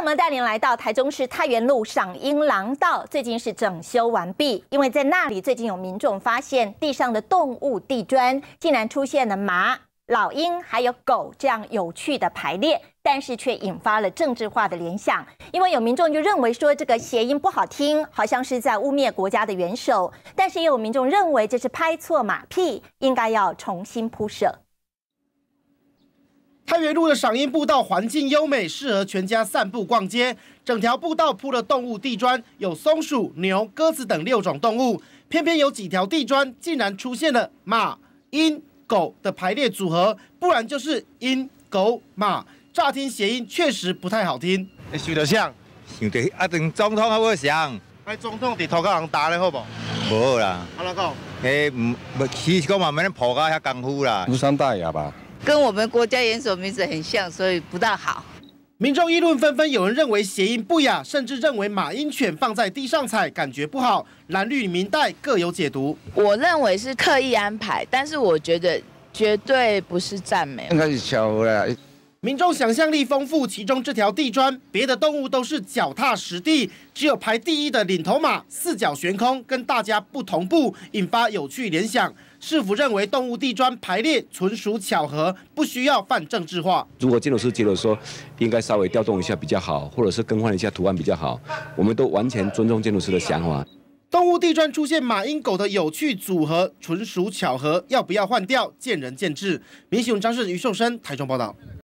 我们带您来到台中市太原路赏樱廊道，最近是整修完毕。因为在那里最近有民众发现地上的动物地砖竟然出现了马、老鹰还有狗这样有趣的排列，但是却引发了政治化的联想。因为有民众就认为说这个谐音不好听，好像是在污蔑国家的元首。但是也有民众认为这是拍错马屁，应该要重新铺设。太原路的赏樱步道环境优美，适合全家散步逛街。整条步道铺了动物地砖，有松鼠、牛、鸽子等六种动物。偏偏有几条地砖竟然出现了马、鹰、狗的排列组合，不然就是鹰、狗、马。乍听谐音确实不太好听。得像，得总统还总统上打好不？无啦。阿唔，遐功夫啦。大吧。跟我们国家元首名字很像，所以不大好。民众议论纷纷，有人认为谐音不雅，甚至认为马英犬放在地上踩感觉不好。蓝绿明代各有解读。我认为是刻意安排，但是我觉得绝对不是赞美。了。民众想象力丰富，其中这条地砖，别的动物都是脚踏实地，只有排第一的领头马四脚悬空，跟大家不同步，引发有趣联想。是否认为动物地砖排列纯属巧合，不需要犯政治化？如果建筑师觉得说应该稍微调动一下比较好，或者是更换一下图案比较好，我们都完全尊重建筑师的想法。动物地砖出现马鹰狗的有趣组合，纯属巧合，要不要换掉，见仁见智。民雄张氏于寿生台中报道。